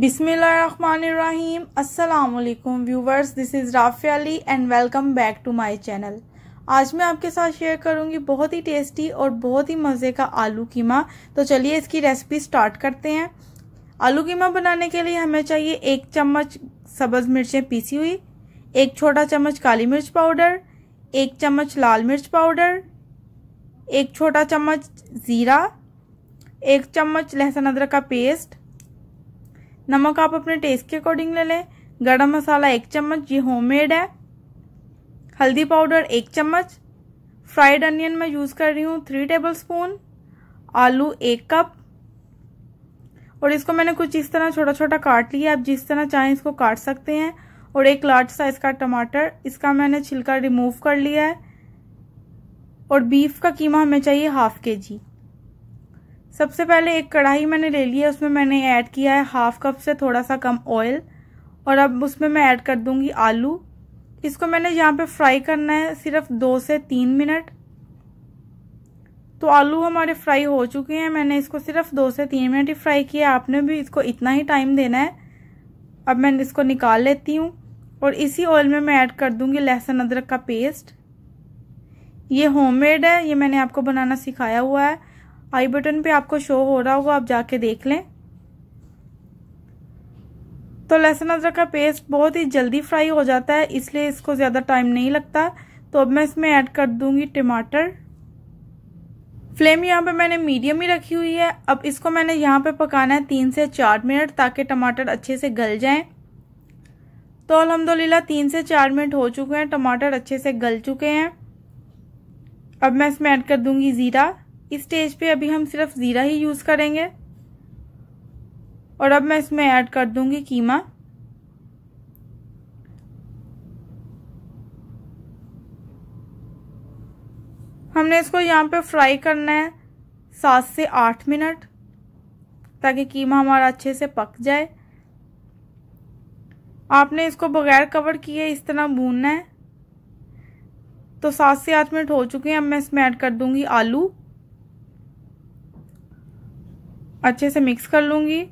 बिसमीम अल्लाम viewers this is Rafi Ali and welcome back to my channel आज मैं आपके साथ शेयर करूंगी बहुत ही टेस्टी और बहुत ही मज़े का आलू कीमा तो चलिए इसकी रेसिपी स्टार्ट करते हैं आलू कीमा बनाने के लिए हमें चाहिए एक चम्मच सब्ज़ मिर्चें पीसी हुई एक छोटा चम्मच काली मिर्च पाउडर एक चम्मच लाल मिर्च पाउडर एक छोटा चम्मच ज़ीरा एक चम्मच लहसुन अदरक का पेस्ट नमक आप अपने टेस्ट के अकॉर्डिंग ले लें गरम मसाला एक चम्मच ये होममेड है हल्दी पाउडर एक चम्मच फ्राइड अनियन मैं यूज़ कर रही हूँ थ्री टेबल स्पून आलू एक कप और इसको मैंने कुछ इस तरह छोटा छोटा काट लिया आप जिस तरह चाहें इसको काट सकते हैं और एक लार्ज साइज का टमाटर इसका मैंने छिलका रिमूव कर लिया है और बीफ का कीमा हमें चाहिए हाफ के जी सबसे पहले एक कढ़ाई मैंने ले ली है उसमें मैंने ऐड किया है हाफ कप से थोड़ा सा कम ऑयल और अब उसमें मैं ऐड कर दूंगी आलू इसको मैंने यहाँ पे फ्राई करना है सिर्फ दो से तीन मिनट तो आलू हमारे फ्राई हो चुके हैं मैंने इसको सिर्फ दो से तीन मिनट ही फ्राई किया आपने भी इसको इतना ही टाइम देना है अब मैं इसको निकाल लेती हूँ और इसी ऑयल में मैं ऐड कर दूंगी लहसुन अदरक का पेस्ट ये होममेड है ये मैंने आपको बनाना सिखाया हुआ है आई बटन पे आपको शो हो रहा होगा आप जाके देख लें तो लहसुन अदरक का पेस्ट बहुत ही जल्दी फ्राई हो जाता है इसलिए इसको ज़्यादा टाइम नहीं लगता तो अब मैं इसमें ऐड कर दूंगी टमाटर फ्लेम यहाँ पे मैंने मीडियम ही रखी हुई है अब इसको मैंने यहाँ पे पकाना है तीन से चार मिनट ताकि टमाटर अच्छे से गल जाएं तो अलहमदुलिल्लाह तीन से चार मिनट हो चुके हैं टमाटर अच्छे से गल चुके हैं अब मैं इसमें ऐड कर दूंगी ज़ीरा इस स्टेज पे अभी हम सिर्फ ज़ीरा ही यूज़ करेंगे और अब मैं इसमें ऐड कर दूंगी कीमा हमने इसको यहाँ पे फ्राई करना है सात से आठ मिनट ताकि कीमा हमारा अच्छे से पक जाए आपने इसको बगैर कवर किए इस तरह भूनना है तो सात से आठ मिनट हो चुके हैं अब मैं इसमें ऐड कर दूंगी आलू अच्छे से मिक्स कर लूँगी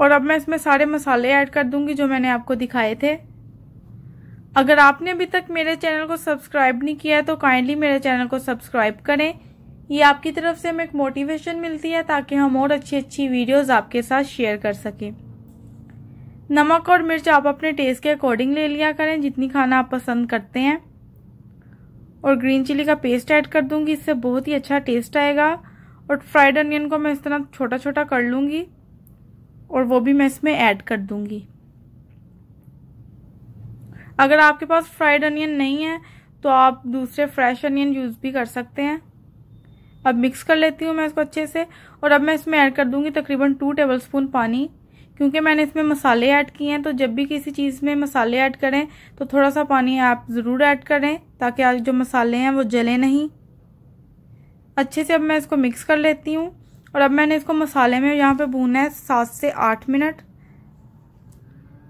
और अब मैं इसमें सारे मसाले ऐड कर दूंगी जो मैंने आपको दिखाए थे अगर आपने अभी तक मेरे चैनल को सब्सक्राइब नहीं किया है तो काइंडली मेरे चैनल को सब्सक्राइब करें ये आपकी तरफ से हमें एक मोटिवेशन मिलती है ताकि हम और अच्छी अच्छी वीडियोस आपके साथ शेयर कर सकें नमक और मिर्च आप अपने टेस्ट के अकॉर्डिंग ले लिया करें जितनी खाना आप पसंद करते हैं और ग्रीन चिली का पेस्ट ऐड कर दूंगी इससे बहुत ही अच्छा टेस्ट आएगा और फ्राइड अनियन को मैं इस तरह छोटा छोटा कर लूँगी और वो भी मैं इसमें ऐड कर दूँगी अगर आपके पास फ्राइड अनियन नहीं है तो आप दूसरे फ्रेश अनियन यूज़ भी कर सकते हैं अब मिक्स कर लेती हूँ मैं इसको अच्छे से और अब मैं इसमें ऐड कर दूँगी तकरीबन टू टेबलस्पून पानी क्योंकि मैंने इसमें मसाले ऐड किए हैं तो जब भी किसी चीज़ में मसाले ऐड करें तो थोड़ा सा पानी आप ज़रूर ऐड करें ताकि आज जो मसाले हैं वो जले नहीं अच्छे से अब मैं इसको मिक्स कर लेती हूँ और अब मैंने इसको मसाले में यहाँ पे भूनना है सात से आठ मिनट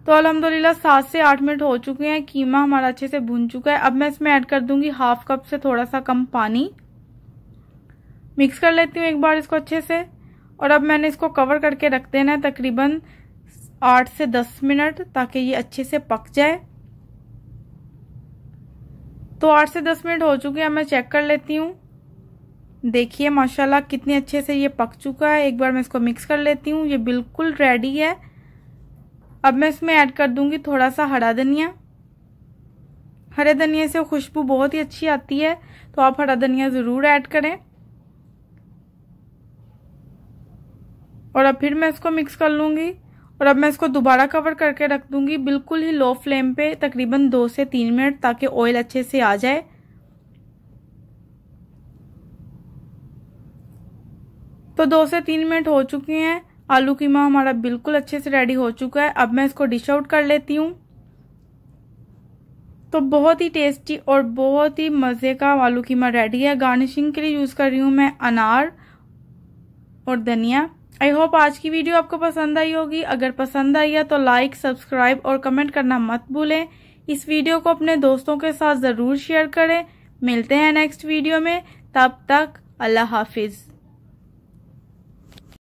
तो अलहमदिल्ला सात से आठ मिनट हो चुके हैं कीमा हमारा अच्छे से भुन चुका है अब मैं इसमें ऐड कर दूंगी हाफ कप से थोड़ा सा कम पानी मिक्स कर लेती हूँ एक बार इसको अच्छे से और अब मैंने इसको कवर करके रख देना है तकरीबन आठ से दस मिनट ताकि ये अच्छे से पक जाए तो आठ से दस मिनट हो चुके हैं मैं चेक कर लेती हूँ देखिए माशाल्लाह कितने अच्छे से ये पक चुका है एक बार मैं इसको मिक्स कर लेती हूँ ये बिल्कुल रेडी है अब मैं इसमें ऐड कर दूंगी थोड़ा सा हरा धनिया हरे धनिया से खुशबू बहुत ही अच्छी आती है तो आप हरा धनिया ज़रूर ऐड करें और अब फिर मैं इसको मिक्स कर लूँगी और अब मैं इसको दोबारा कवर करके रख दूंगी बिल्कुल ही लो फ्लेम पे तकरीबन दो से तीन मिनट ताकि ऑयल अच्छे से आ जाए तो दो से तीन मिनट हो चुके हैं आलू कीमा हमारा बिल्कुल अच्छे से रेडी हो चुका है अब मैं इसको डिश आउट कर लेती हूँ तो बहुत ही टेस्टी और बहुत ही मज़े का आलू कीमा रेडी है गार्निशिंग के लिए यूज़ कर रही हूँ मैं अनार और धनिया आई होप आज की वीडियो आपको पसंद आई होगी अगर पसंद आई है तो लाइक सब्सक्राइब और कमेंट करना मत भूलें इस वीडियो को अपने दोस्तों के साथ ज़रूर शेयर करें मिलते हैं नेक्स्ट वीडियो में तब तक अल्लाह हाफिज़